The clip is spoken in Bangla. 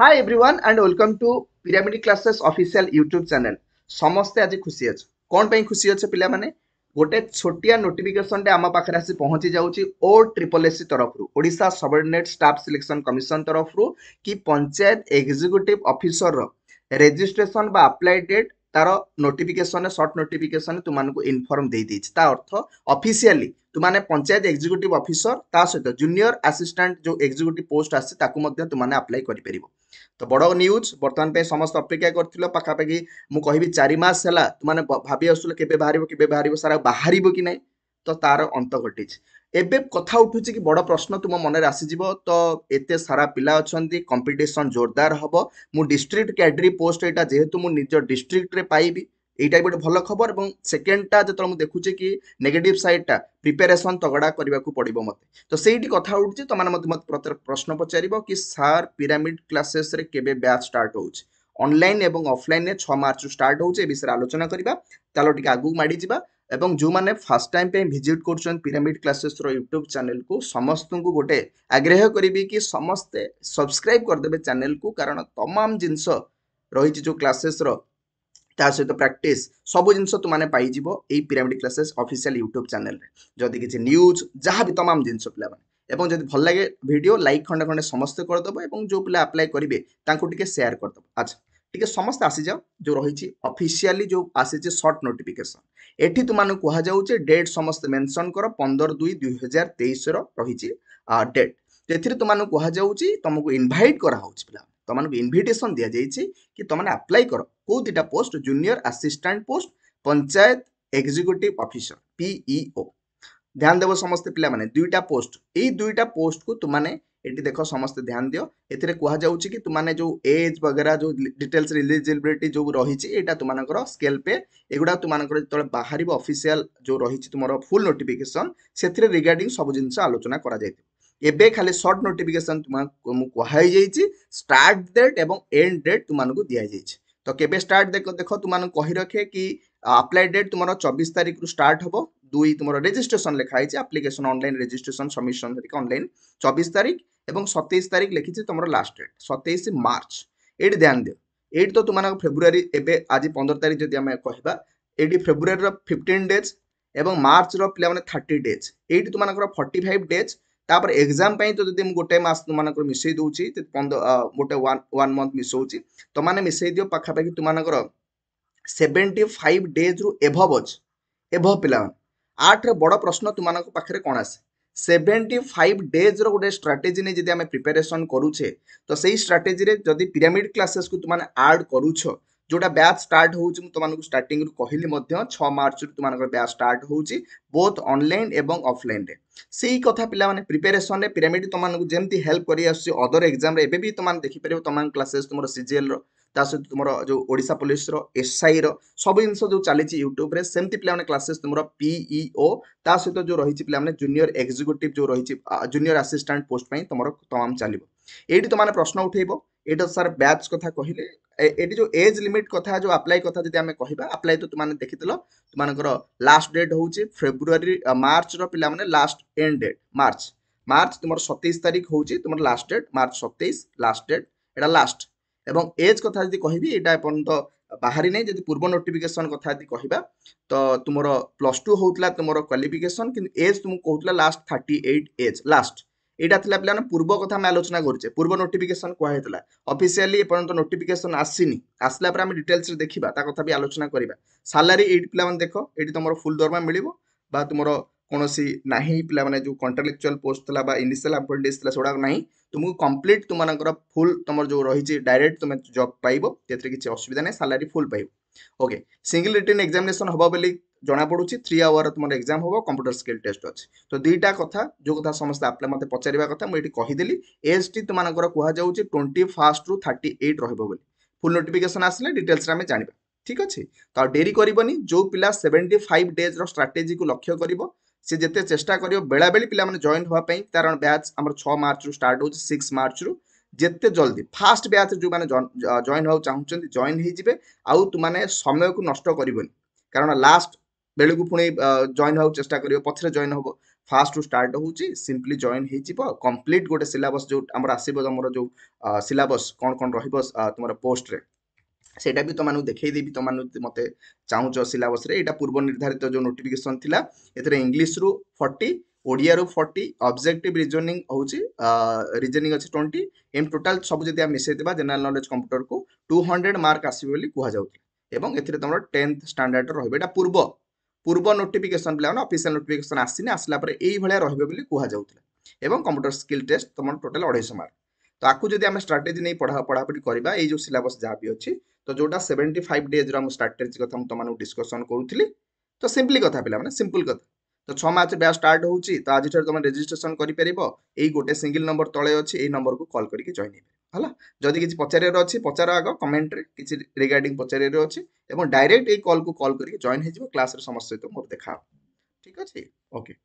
high everyone and welcome to Pyramid Classes official YouTube channel ସମସ୍ତେ ଆଜି ଖୁସି ଅଛୁ କ'ଣ ପାଇଁ ଖୁସି ଅଛ ପିଲାମାନେ ଗୋଟେ ଛୋଟିଆ ନୋଟିଫିକେସନଟେ ଆମ ପାଖରେ ଆସି ପହଞ୍ଚି ଯାଉଛି ଓ ଟ୍ରିପଲ୍ ଏସ୍ ସି ତରଫରୁ Odisha subordinate staff selection commission ତରଫରୁ କି ପଞ୍ଚାୟତ ଏକ୍ଜିକ୍ୟୁଟିଭ୍ ଅଫିସରର ରେଜିଷ୍ଟ୍ରେସନ୍ ବା ଆପ୍ଲାଏ ଡେଟ୍ তার নোটিফিকেসন সর্ট নোটিফিকেসন তোমাকে ইনফর্ম দিয়ে দিয়েছি তা অর্থ অফিসিয়ালি তোমাকে পঞ্চায়েত এক্সিক্যুটিভ অফিসর তা সহ জুনিয়র আসিষ্টাট যে এক্সিক্যুটিভ পোস্ট আসছে তাকে তোমাকে আপ্লাই করে পার তো বড় নিউজ বর্তমান সমস্ত অপেক্ষা করছিল পাখাপাখি মু কবি চারি মাস হল তোমাকে ভাবি আসুল কেবে বাহার কেবে বাহার সারা বাহার কি না তো তার অন্ত ঘটিছে ଏବେ କଥା ଉଠୁଛି କି ବଡ଼ ପ୍ରଶ୍ନ ତୁମ ମନରେ ଆସିଯିବ ତ ଏତେ ସାରା ପିଲା ଅଛନ୍ତି କମ୍ପିଟିସନ୍ ଜୋରଦାର ହେବ ମୁଁ ଡିଷ୍ଟ୍ରିକ୍ଟ କ୍ୟାଡ୍ରି ପୋଷ୍ଟ ଏଇଟା ଯେହେତୁ ମୁଁ ନିଜ ଡିଷ୍ଟ୍ରିକ୍ଟରେ ପାଇବି ଏଇଟା ବି ଗୋଟେ ଭଲ ଖବର ଏବଂ ସେକେଣ୍ଡଟା ଯେତେବେଳେ ମୁଁ ଦେଖୁଛି କି ନେଗେଟିଭ୍ ସାଇଡ଼୍ଟା ପ୍ରିପାରେସନ୍ ତଗଡ଼ା କରିବାକୁ ପଡ଼ିବ ମୋତେ ତ ସେଇଠି କଥା ଉଠୁଛି ତୁମମାନେ ମୋତେ ମୋତେ ପ୍ରଶ୍ନ ପଚାରିବ କି ସାର୍ ପିରାମିଡ଼ କ୍ଲାସେସ୍ରେ କେବେ ବ୍ୟାଚ୍ ଷ୍ଟାର୍ଟ ହେଉଛି ଅନଲାଇନ୍ ଏବଂ ଅଫ୍ଲାଇନ୍ରେ ଛଅ ମାର୍ଚ୍ଚରୁ ଷ୍ଟାର୍ଟ ହେଉଛି ଏ ବିଷୟରେ ଆଲୋଚନା କରିବା ଚାଲ ଟିକେ ଆଗକୁ ମାଡ଼ିଯିବା এবং ଯେଉଁମାନେ ଫାର୍ଷ୍ଟ ଟାଇମ୍ ପାଇଁ ଭିଜିଟ୍ କରୁଛନ୍ତି ପିରାମିଡ଼ କ୍ଲାସେସ୍ର ୟୁଟ୍ୟୁବ୍ ଚ୍ୟାନେଲ୍କୁ ସମସ୍ତଙ୍କୁ ଗୋଟେ ଆଗ୍ରହ କରିବି କି ସମସ୍ତେ ସବସ୍କ୍ରାଇବ୍ କରିଦେବେ ଚ୍ୟାନେଲ୍କୁ କାରଣ ତମାମ ଜିନିଷ ରହିଛି ଯେଉଁ କ୍ଲାସେସ୍ର ତା ସହିତ ପ୍ରାକ୍ଟିସ୍ ସବୁ ଜିନିଷ ତୁମାନେ ପାଇଯିବ ଏଇ ପିରାମିଡ଼ କ୍ଲାସେସ୍ ଅଫିସିଆଲ୍ ୟୁଟ୍ୟୁବ୍ ଚ୍ୟାନେଲ୍ରେ ଯଦି କିଛି ନ୍ୟୁଜ୍ ଯାହା ବି ତମାମ ଜିନିଷ ପିଲାମାନେ ଏବଂ ଯଦି ଭଲ ଲାଗେ ଭିଡ଼ିଓ ଲାଇକ୍ ଖଣ୍ଡେ ଖଣ୍ଡେ ସମସ୍ତେ କରିଦେବ ଏବଂ ଯେଉଁ ପିଲା ଆପ୍ଲାଏ କରିବେ ତାଙ୍କୁ ଟିକେ ସେୟାର କରିଦେବ ଆଚ୍ଛା টিকে সমস্ত আসিযাও যে রয়েছে অফিসিয়ালি যে আসিছে সর্ট নোটিফিকেসন এটি তোমাকে কুহযাচ্ছে ডেট সমস্ত মেনশন কর পনের দুই দুই হাজার তেইশর রয়েছে ডেট এতে তোমাকে কুহযাচ্ছে তোমাকে ইনভাইট করা হচ্ছে পিলা তোমাকে ইনভিটেসন দিয়া যাইছে কি তোমাকে আপ্লাই কর কেউ দুইটা post junior assistant post panchayat executive officer PEO ধ্যান দেব সমস্ত পিলা মানে দুইটা পোস্ট এই দুইটা পোস্ট কু তোমাকে এটি দেখ সমস্তে ধ্যান দিও এতে কুহযাচ্ছে কি তুমি যে এজ বগেরা যে ডিটেলস ইলিজিবিলিটি যে রয়েছে এটা তোমার স্কেল পে এগুলা তোমার যেত বাহার অফিসিয়াল যে রয়েছে তোমার ফুল নোটিফিকেসন সে রিগার্ডিং সব জিনিস আলোচনা করা যাই এবে খালি সর্ট নোটিফিকেসন তোমার কুহাই যাই স্টার্ট ডেট এবং এন্ড ডেট তোমার দিয়া যাই তো কেবে স্টার্ট দেখ দেখ তোমার কহি রখে কি আপ্লাই ডেট তোমার চবিশ তারিখ রু স্টার্ট হব দুই তোমার রেজিস্ট্রেসন লেখা হয়েছে application online registration submission online চবিশ তারিখ এবং সতেইশ তারিখ লিখিছি তোমার লাস্ট ডেট সতেইশ মার্চ ଏଇଠି ଧ୍ୟାନ ଦିଅ ଏଇଠି ତ ତୁମମାନଙ୍କ ଫେବୃଆରୀ ଏବେ ଆଜି ପନ୍ଦର ତାରିଖ ଯଦି ଆମେ କହିବା ଏଇଠି ଫେବୃଆରୀର ଫିଫ୍ଟିନ୍ ଡେଜ୍ ଏବଂ ମାର୍ଚ୍ଚର ପିଲାମାନେ ଥାର୍ଟି ଡେଜ୍ ଏଇଠି ତୁମମାନଙ୍କର ଫର୍ଟି ଫାଇଭ୍ ଡେଜ୍ ତାପରେ ଏକ୍ଜାମ୍ ପାଇଁ ତ ଯଦି ମୁଁ ଗୋଟେ ମାସ ତୁମମାନଙ୍କର ମିଶାଇ ଦେଉଛି ପନ୍ଦର ଗୋଟେ ୱାନ୍ ୱାନ୍ ମନ୍ଥ ମିଶାଉଛି ତୁମମାନେ ମିଶାଇ ଦିଅ ପାଖାପାଖି ତୁମମାନଙ୍କର ସେଭେଣ୍ଟି ଫାଇଭ୍ ଡେଜ୍ରୁ ଏଭଭ୍ ଅଛି ଏଭଭ୍ ପିଲାମାନେ ଆଠରେ ବଡ଼ ପ୍ରଶ୍ନ ତୁମମାନଙ୍କ ପାଖରେ କ'ଣ ଆସେ সেভেন্টি ফাইভ ডেଜ୍ର ଗୋଟେ ଷ୍ଟ୍ରାଟେଜି ନେଇ ଯଦି ଆମେ ପ୍ରିପାରେସନ୍ କରୁଛେ ତ ସେଇ ଷ୍ଟ୍ରାଟେଜିରେ ଯଦି ପିରାମିଡ଼ କ୍ଲାସେସ୍କୁ ତୁମେ ଆଡ଼୍ କରୁଛ जोटा बैच स्टार्ट हो तुम स्टार्टिंग कहली छ मार्च तुम बैच स्टार्ट हो बोथ अनलाइन एवं अफलाइन रे ସେଇ କଥା ପିଲାମାନେ ପ୍ରିପାରେସନ୍ରେ ପିରାମିଡ଼ ତୁମମାନଙ୍କୁ ଯେମିତି ହେଲ୍ପ କରି ଆସୁଛି ଅଦର ଏକ୍ଜାମ୍ରେ ଏବେ ବି ତୁମମାନେ ଦେଖିପାରିବ ତମାମ କ୍ଲାସେସ୍ ତୁମର ସିଜିଏଲ୍ର ତା ସହିତ ତୁମର ଯେଉଁ ଓଡ଼ିଶା ପୋଲିସର ଏସ୍ଆଇର ସବୁ ଜିନିଷ ଯେଉଁ ଚାଲିଛି ୟୁଟ୍ୟୁବରେ ସେମିତି ପିଲାମାନେ କ୍ଲାସେସ୍ ତୁମର ପିଇଓ ତା ସହିତ ଯେଉଁ ରହିଛି ପିଲାମାନେ ଜୁନିୟର ଏକ୍ଜିକ୍ୟୁଟିଭ୍ ଯେଉଁ ରହିଛି ଜୁନିୟର ଆସିଷ୍ଟାଣ୍ଟ ପୋଷ୍ଟ ପାଇଁ ତୁମର ତମାମ ଚାଲିବ ଏଇଠି ତୁମମାନେ ପ୍ରଶ୍ନ ଉଠେଇବ ଏଇଟା ସାର୍ ବ୍ୟାଚ୍ କଥା କହିଲେ ଏଠି ଯେଉଁ ଏଜ୍ ଲିମିଟ୍ କଥା ଯେଉଁ ଆପ୍ଲାଏ କଥା ଯଦି ଆମେ କହିବା ଆପ୍ଲାଏ ତ ତୁମମାନେ ଦେଖିଥିଲ ତୁମମାନଙ୍କର ଲାଷ୍ଟ ଡେଟ୍ ହେଉଛି ଫେବୃଆରୀ ମାର୍ଚ୍ଚର ପିଲାମାନେ last end date March March ତୁମର ସତେଇଶ ତାରିଖ ହେଉଛି ତୁମର ଲାଷ୍ଟ ଡେଟ୍ ମାର୍ଚ୍ଚ ସତେଇଶ ଲାଷ୍ଟ ଡେଟ୍ ଏଇଟା ଲାଷ୍ଟ ଏବଂ ଏଜ୍ କଥା ଯଦି କହିବି ଏଇଟା ଏପର୍ଯ୍ୟନ୍ତ ବାହାରି ନାହିଁ ଯଦି ପୂର୍ବ ନୋଟିଫିକେସନ୍ କଥା ଯଦି କହିବା ତ ତୁମର ପ୍ଲସ୍ ଟୁ ହେଉଥିଲା ତୁମର କ୍ୱାଲିଫିକେସନ୍ କିନ୍ତୁ ଏଜ୍ ତୁମକୁ କହୁଥିଲା last thirty eight age last ଏଇଟା ଥିଲା ପିଲାମାନେ ପୂର୍ବ କଥା ଆମେ ଆଲୋଚନା କରୁଛେ ପୂର୍ବ ନୋଟିଫିକେସନ୍ କୁହାଯାଇଥିଲା ଅଫିସିଆଲି ଏପର୍ଯ୍ୟନ୍ତ ନୋଟିଫିକେସନ୍ ଆସିନି ଆସିଲା ପରେ ଆମେ ଡିଟେଲ୍ସରେ ଦେଖିବା ତା କଥା ବି ଆଲୋଚନା କରିବା ସାଲାରୀ ଏଇଠି ପିଲାମାନେ ଦେଖ ଏଇଠି ତୁମର ଫୁଲ୍ ଦରମା ମିଳିବ ବା ତୁମର କୌଣସି ନାହିଁ ପିଲାମାନେ ଯେଉଁ କଣ୍ଟ୍ରାଲେକ୍ଚୁଆଲ୍ ପୋଷ୍ଟ ଥିଲା ବା ଇନିସିଆଲ୍ ଆପଏଣ୍ଟେଜ୍ ଥିଲା ସେଗୁଡ଼ାକ ନାହିଁ ତୁମକୁ କମ୍ପ୍ଲିଟ୍ ତୁମାନଙ୍କର ଫୁଲ୍ ତୁମର ଯେଉଁ ରହିଛି ଡାଇରେକ୍ଟ ତୁମେ ଜବ୍ ପାଇବ ସେଥିରେ କିଛି ଅସୁବିଧା ନାହିଁ ସାଲାରୀ ଫୁଲ୍ ପାଇବ ଓକେ ସିଙ୍ଗିଲ୍ ରିଟର୍ନ ଏକ୍ଜାମିନେସନ୍ ହେବ ବୋଲି ଜଣାପଡ଼ୁଛି ଥ୍ରୀ ଆୱାର ତୁମର ଏକ୍ଜାମ୍ ହେବ କମ୍ପ୍ୟୁଟର ସ୍କିଲ୍ ଟେଷ୍ଟ ଅଛି ତ ଦୁଇଟା କଥା ଯେଉଁ କଥା ସମସ୍ତେ ଆପ୍ଲା ମୋତେ ପଚାରିବା କଥା ମୁଁ ଏଠି କହିଦେଲି ଏଜ୍ ଟି ତୁମମାନଙ୍କର କୁହାଯାଉଛି ଟ୍ୱେଣ୍ଟି ଫାର୍ଷ୍ଟରୁ ଥାର୍ଟି ଏଇଟ୍ ରହିବ ବୋଲି ଫୁଲ୍ ନୋଟିଫିକେସନ୍ ଆସିଲେ ଡିଟେଲ୍ସରେ ଆମେ ଜାଣିବା ଠିକ୍ ଅଛି ତ ଆଉ ଡେରି କରିବନି ଯେଉଁ ପିଲା ସେଭେଣ୍ଟି ଫାଇଭ୍ ଡେଜ୍ର ଷ୍ଟ୍ରାଟେଜିକୁ ଲକ୍ଷ୍ୟ କରିବ ସେ ଯେତେ ଚେଷ୍ଟା କରିବ ବେଳାବେଳି ପିଲାମାନେ ଜଏନ୍ ହେବା ପାଇଁ କାରଣ ବ୍ୟାଚ୍ ଆମର ଛଅ ମାର୍ଚ୍ଚରୁ ଷ୍ଟାର୍ଟ ହେଉଛି ସିକ୍ସ ମାର୍ଚ୍ଚରୁ ଯେତେ ଜଲ୍ଦି ଫାଷ୍ଟ ବ୍ୟାଚ୍ରେ ଯେଉଁମାନେ ଜଏନ୍ ହେବାକୁ ଚାହୁଁଛନ୍ତି ଜଏନ୍ ହେଇଯିବେ ଆଉ ତୁମାନେ ସମୟକୁ ନଷ୍ଟ କରିବନି କାରଣ ଲାଷ୍ଟ ବେଳକୁ ପୁଣି ଜଏନ୍ ହେବାକୁ ଚେଷ୍ଟା କରିବ ପଛରେ ଜଏନ୍ ହେବ ফার্স্ট স্টার্ট হচ্ছে সিম্পলি জয়েন হয়েযিব কমপ্লিট গোটে সিলাবস যে আমার আসব তোমার যে সিলাবস কোণ কোণ রহব তোমার পোস্টরে সেটা বি তোমাকে দেখাই দেবি তোমার মতো চাহুছ সিলাবসরে এটা পূর্ব নির্ধারিত যে নোটিফিকেসন লা এতে ইংলিশ রু ফর্টি ওড়িয়া রু ফর্টি অবজেক্টিভ রিজনিং হচ্ছে রিজনিং অছে টোয়েন্টি এম টোটাল সব যদি আমি মিশাই দেবা জেনারেল নলেজ কম্পুটর কু টু হন্ড্রেড মার্ক আসবে বলে কুহযাও এবং এতে তোমার টেন্থ স্টাণ্ডার্ড রহবে এটা পূর্ব পূর্ব নোটিফিকেসন ପିଲାମାନେ ଅଫିସିଆଲ ନୋଟିଫିକେସନ୍ ଆସିନି ଆସିଲା ପରେ ଏଇଭଳିଆ ରହିବ ବୋଲି କୁହାଯାଉଥିଲା ଏବଂ କମ୍ପ୍ୟୁଟର ସ୍କିଲ୍ ଟେଷ୍ଟ ତୁମର ଟୋଟାଲ୍ ଅଢ଼େଇଶହ ମାର୍କ ତ ଆକୁ ଯଦି ଆମେ ଷ୍ଟ୍ରାଟେଜି ନେଇ ପଢ଼ା ପଢ଼ାପଢ଼ି କରିବା ଏଇ ଯେଉଁ ସିଲାବସ୍ ଯାହା ବି ଅଛି ତ ଯେଉଁଟା ସେଭେଣ୍ଟି ଫାଇଭ୍ ଡେଜ୍ର ଆମ ଷ୍ଟ୍ରାଟେଜି କଥା ମୁଁ ତୁମମାନଙ୍କୁ ଡିସ୍କସନ୍ କରୁଥିଲି ତ ସିମ୍ପଲି କଥା ପିଲାମାନେ ସିମ୍ପଲ୍ କଥା ତ ଛଅ ମାର୍ଚ୍ଚ ବ୍ୟାଚ୍ ଷ୍ଟାର୍ଟ ହେଉଛି ତ ଆଜିଠାରୁ ତୁମେ ରେଜିଷ୍ଟ୍ରେସନ୍ କରିପାରିବ ଏଇ ଗୋଟେ ସିଙ୍ଗିଲ୍ ନମ୍ବର ତଳେ ଅଛି ଏଇ ନମ୍ବରକୁ କଲ୍ କରିକି ଜଏନ୍ ହେଇପାରିବ ହେଲା ଯଦି କିଛି ପଚାରିବାର ଅଛି ପଚାର ଆଗ କମେଣ୍ଟରେ କିଛି ରିଗାର୍ଡିଂ ପଚାରିବାର ଅଛି ଏବଂ ଡାଇରେକ୍ଟ ଏଇ କଲ୍କୁ କଲ୍ କରିକି ଜଏନ୍ ହେଇଯିବ କ୍ଲାସ୍ରେ ସମସ୍ତ ସହିତ ମୋର ଦେଖା ହେବ ଠିକ୍ ଅଛି ଓକେ